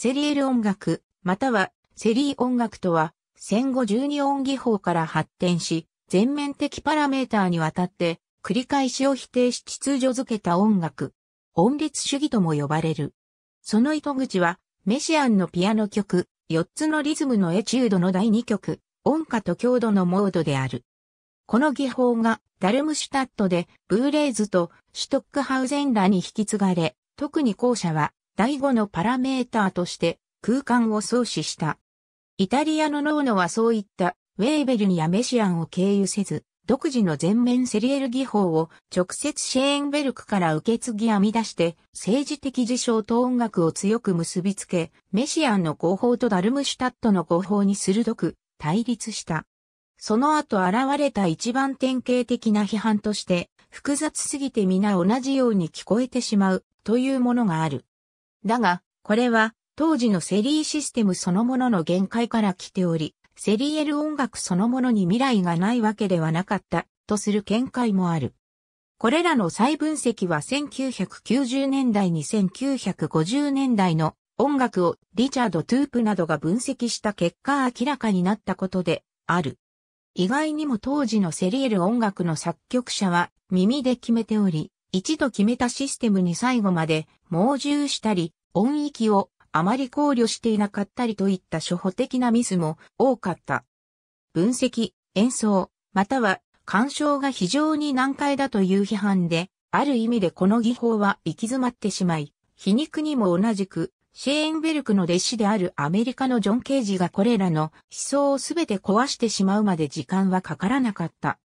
セリエル音楽、またはセリー音楽とは、戦後12音技法から発展し、全面的パラメーターにわたって、繰り返しを否定し秩序づけた音楽。音律主義とも呼ばれる。その糸口は、メシアンのピアノ曲、4つのリズムのエチュードの第2曲、音歌と強度のモードである。この技法が、ダルムシュタットで、ブーレーズとシュトックハウゼンらに引き継がれ、特に後者は、第5のパラメーターとして空間を創始した。イタリアのノーノはそういったウェーベルンやメシアンを経由せず、独自の全面セリエル技法を直接シェーンベルクから受け継ぎ編み出して、政治的事象と音楽を強く結びつけ、メシアンの合法とダルムシュタットの合法に鋭く対立した。その後現れた一番典型的な批判として、複雑すぎて皆同じように聞こえてしまうというものがある。だが、これは当時のセリーシステムそのものの限界から来ており、セリエル音楽そのものに未来がないわけではなかったとする見解もある。これらの再分析は1990年代に1950年代の音楽をリチャード・トゥープなどが分析した結果明らかになったことである。意外にも当時のセリエル音楽の作曲者は耳で決めており、一度決めたシステムに最後まで盲従したり、音域をあまり考慮していなかったりといった初歩的なミスも多かった。分析、演奏、または鑑賞が非常に難解だという批判で、ある意味でこの技法は行き詰まってしまい、皮肉にも同じく、シェーンベルクの弟子であるアメリカのジョン・ケージがこれらの思想をすべて壊してしまうまで時間はかからなかった。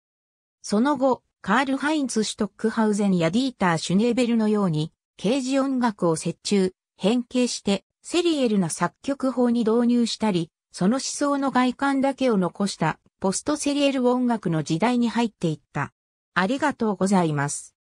その後、カール・ハインツ・シュトックハウゼンやディーター・シュネーベルのように、ケージ音楽を折衷、変形してセリエルな作曲法に導入したり、その思想の外観だけを残したポストセリエル音楽の時代に入っていった。ありがとうございます。